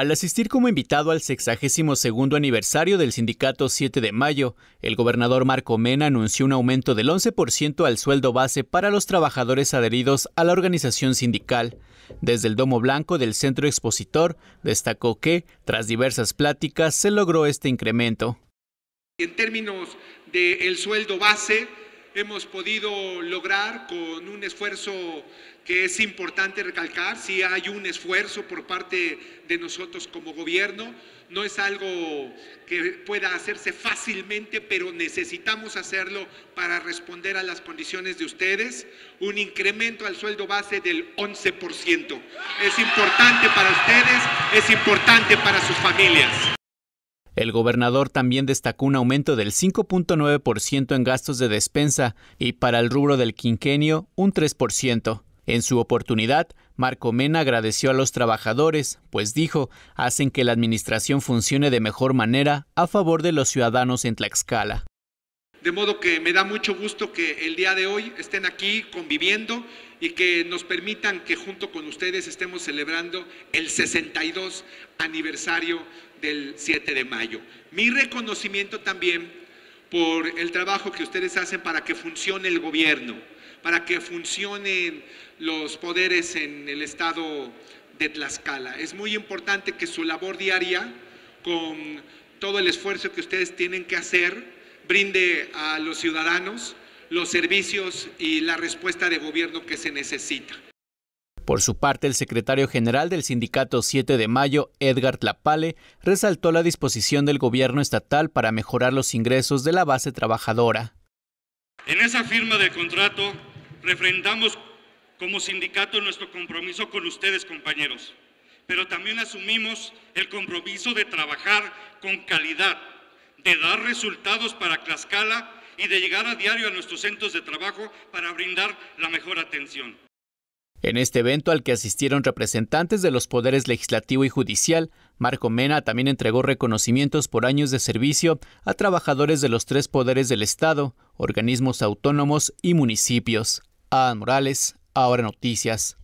Al asistir como invitado al 62 aniversario del sindicato 7 de mayo, el gobernador Marco Mena anunció un aumento del 11% al sueldo base para los trabajadores adheridos a la organización sindical. Desde el Domo Blanco del Centro Expositor, destacó que, tras diversas pláticas, se logró este incremento. En términos del sueldo base, hemos podido lograr con un esfuerzo que es importante recalcar, si hay un esfuerzo por parte de nosotros como gobierno, no es algo que pueda hacerse fácilmente, pero necesitamos hacerlo para responder a las condiciones de ustedes, un incremento al sueldo base del 11%. Es importante para ustedes, es importante para sus familias. El gobernador también destacó un aumento del 5.9% en gastos de despensa y para el rubro del quinquenio un 3%. En su oportunidad, Marco Mena agradeció a los trabajadores, pues dijo, hacen que la administración funcione de mejor manera a favor de los ciudadanos en Tlaxcala. De modo que me da mucho gusto que el día de hoy estén aquí conviviendo y que nos permitan que junto con ustedes estemos celebrando el 62 aniversario del 7 de mayo. Mi reconocimiento también por el trabajo que ustedes hacen para que funcione el gobierno, para que funcionen los poderes en el estado de Tlaxcala. Es muy importante que su labor diaria, con todo el esfuerzo que ustedes tienen que hacer, brinde a los ciudadanos los servicios y la respuesta de gobierno que se necesita. Por su parte, el secretario general del sindicato 7 de mayo, Edgar Tlapale, resaltó la disposición del gobierno estatal para mejorar los ingresos de la base trabajadora. En esa firma de contrato, refrendamos como sindicato nuestro compromiso con ustedes, compañeros, pero también asumimos el compromiso de trabajar con calidad de dar resultados para Tlaxcala y de llegar a diario a nuestros centros de trabajo para brindar la mejor atención. En este evento al que asistieron representantes de los poderes legislativo y judicial, Marco Mena también entregó reconocimientos por años de servicio a trabajadores de los tres poderes del Estado, organismos autónomos y municipios. Adán Morales, ahora noticias.